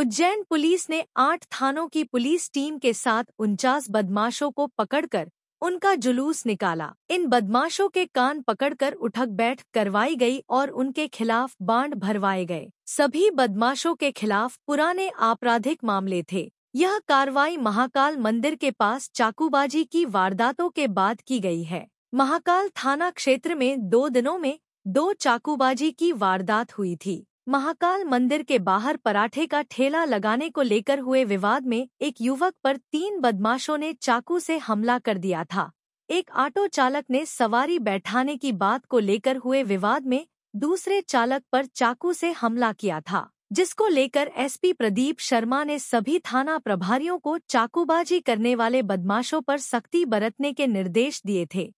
Ujjain police ने आठ थानों की पुलिस टीम के साथ उनचास बदमाशों को पकड़कर उनका जुलूस निकाला इन बदमाशों के कान पकड़कर उठक बैठ करवाई गई और उनके खिलाफ बांड भरवाए गए सभी बदमाशों के खिलाफ पुराने आपराधिक मामले थे यह कार्रवाई महाकाल मंदिर के पास चाकूबाजी की वारदातों के बाद की गई है महाकाल थाना क्षेत्र में दो दिनों में दो चाकूबाजी की वारदात हुई थी महाकाल मंदिर के बाहर पराठे का ठेला लगाने को लेकर हुए विवाद में एक युवक पर तीन बदमाशों ने चाकू से हमला कर दिया था एक ऑटो चालक ने सवारी बैठाने की बात को लेकर हुए विवाद में दूसरे चालक पर चाकू से हमला किया था जिसको लेकर एसपी प्रदीप शर्मा ने सभी थाना प्रभारियों को चाकूबाजी करने वाले बदमाशों पर सख्ती बरतने के निर्देश दिए थे